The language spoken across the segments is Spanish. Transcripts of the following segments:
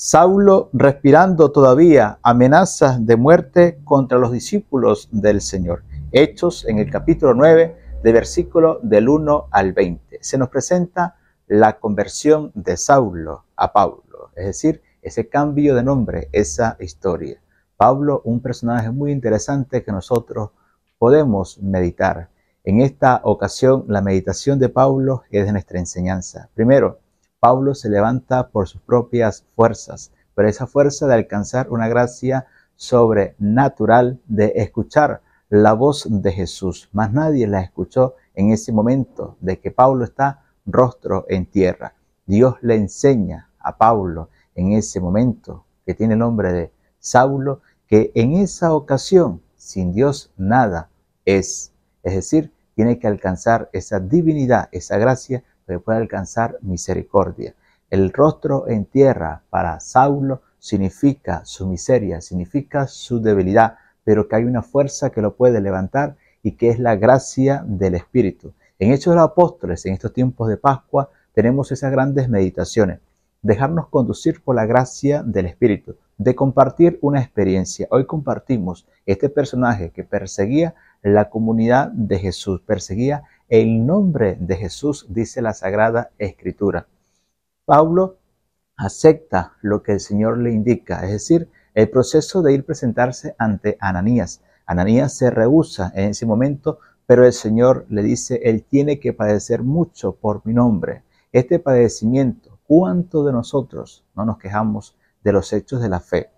Saulo respirando todavía amenazas de muerte contra los discípulos del Señor. Hechos en el capítulo 9, de versículo del 1 al 20. Se nos presenta la conversión de Saulo a Pablo, es decir, ese cambio de nombre, esa historia. Pablo, un personaje muy interesante que nosotros podemos meditar. En esta ocasión, la meditación de Pablo es de nuestra enseñanza. Primero, Pablo se levanta por sus propias fuerzas, pero esa fuerza de alcanzar una gracia sobrenatural de escuchar la voz de Jesús. Más nadie la escuchó en ese momento de que Pablo está rostro en tierra. Dios le enseña a Pablo en ese momento, que tiene el nombre de Saulo, que en esa ocasión, sin Dios nada es. Es decir, tiene que alcanzar esa divinidad, esa gracia puede alcanzar misericordia. El rostro en tierra para Saulo significa su miseria, significa su debilidad, pero que hay una fuerza que lo puede levantar y que es la gracia del Espíritu. En Hechos de los Apóstoles, en estos tiempos de Pascua, tenemos esas grandes meditaciones. Dejarnos conducir por la gracia del Espíritu, de compartir una experiencia. Hoy compartimos este personaje que perseguía la comunidad de Jesús, perseguía el nombre de Jesús, dice la Sagrada Escritura. Pablo acepta lo que el Señor le indica, es decir, el proceso de ir presentarse ante Ananías. Ananías se rehúsa en ese momento, pero el Señor le dice, él tiene que padecer mucho por mi nombre. Este padecimiento, ¿cuánto de nosotros no nos quejamos de los hechos de la fe,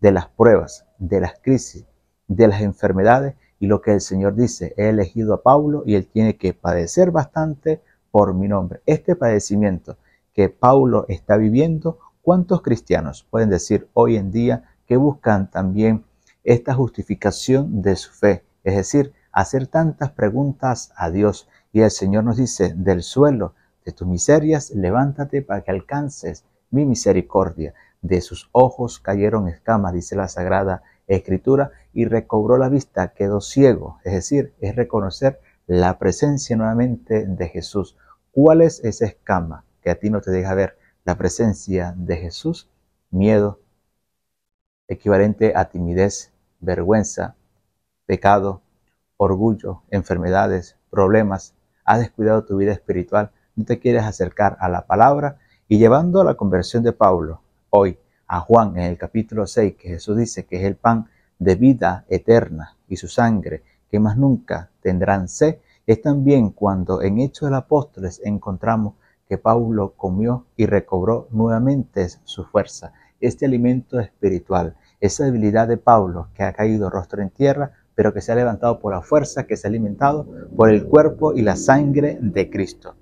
de las pruebas, de las crisis, de las enfermedades y lo que el Señor dice, he elegido a Pablo y él tiene que padecer bastante por mi nombre. Este padecimiento que Pablo está viviendo, ¿cuántos cristianos pueden decir hoy en día que buscan también esta justificación de su fe? Es decir, hacer tantas preguntas a Dios. Y el Señor nos dice, del suelo de tus miserias, levántate para que alcances mi misericordia. De sus ojos cayeron escamas, dice la Sagrada Escritura y recobró la vista, quedó ciego, es decir, es reconocer la presencia nuevamente de Jesús. ¿Cuál es esa escama que a ti no te deja ver la presencia de Jesús? Miedo, equivalente a timidez, vergüenza, pecado, orgullo, enfermedades, problemas. Has descuidado tu vida espiritual, no te quieres acercar a la palabra y llevando a la conversión de Pablo hoy a Juan en el capítulo 6 que Jesús dice que es el pan de vida eterna y su sangre, que más nunca tendrán sed, es también cuando en Hechos de los Apóstoles encontramos que Pablo comió y recobró nuevamente su fuerza, este alimento espiritual, esa debilidad de Pablo que ha caído rostro en tierra, pero que se ha levantado por la fuerza, que se ha alimentado por el cuerpo y la sangre de Cristo.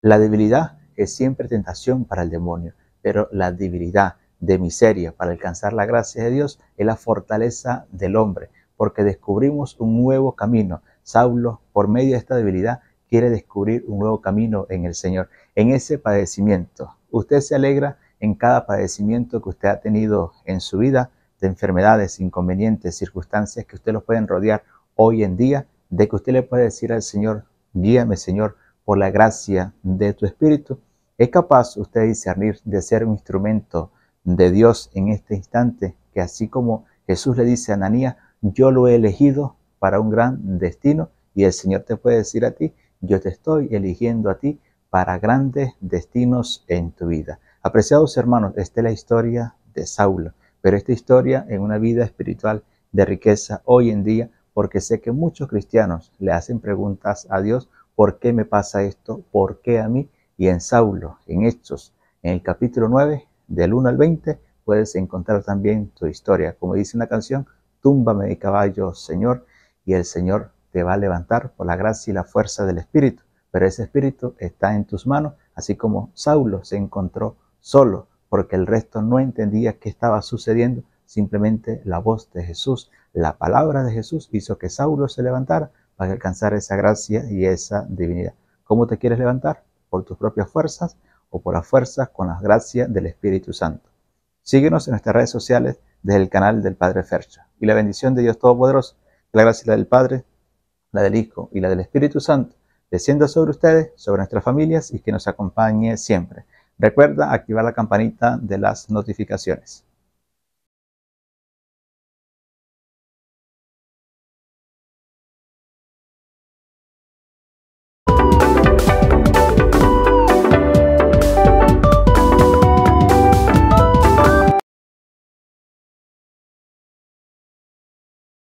La debilidad es siempre tentación para el demonio pero la debilidad de miseria para alcanzar la gracia de Dios es la fortaleza del hombre, porque descubrimos un nuevo camino. Saulo, por medio de esta debilidad, quiere descubrir un nuevo camino en el Señor, en ese padecimiento. Usted se alegra en cada padecimiento que usted ha tenido en su vida, de enfermedades, inconvenientes, circunstancias que usted los pueden rodear hoy en día, de que usted le puede decir al Señor, guíame Señor, por la gracia de tu Espíritu, ¿Es capaz usted discernir de ser un instrumento de Dios en este instante? Que así como Jesús le dice a Ananías, yo lo he elegido para un gran destino y el Señor te puede decir a ti, yo te estoy eligiendo a ti para grandes destinos en tu vida. Apreciados hermanos, esta es la historia de Saulo, pero esta historia en una vida espiritual de riqueza hoy en día, porque sé que muchos cristianos le hacen preguntas a Dios, ¿por qué me pasa esto? ¿Por qué a mí? y en Saulo, en Hechos, en el capítulo 9, del 1 al 20, puedes encontrar también tu historia. Como dice una canción, túmbame de caballo, Señor, y el Señor te va a levantar por la gracia y la fuerza del Espíritu. Pero ese Espíritu está en tus manos, así como Saulo se encontró solo, porque el resto no entendía qué estaba sucediendo. Simplemente la voz de Jesús, la palabra de Jesús hizo que Saulo se levantara para alcanzar esa gracia y esa divinidad. ¿Cómo te quieres levantar? por tus propias fuerzas o por las fuerzas con las gracias del Espíritu Santo. Síguenos en nuestras redes sociales desde el canal del Padre Fercha. Y la bendición de Dios Todopoderoso, la gracia del Padre, la del Hijo y la del Espíritu Santo, descienda sobre ustedes, sobre nuestras familias y que nos acompañe siempre. Recuerda activar la campanita de las notificaciones.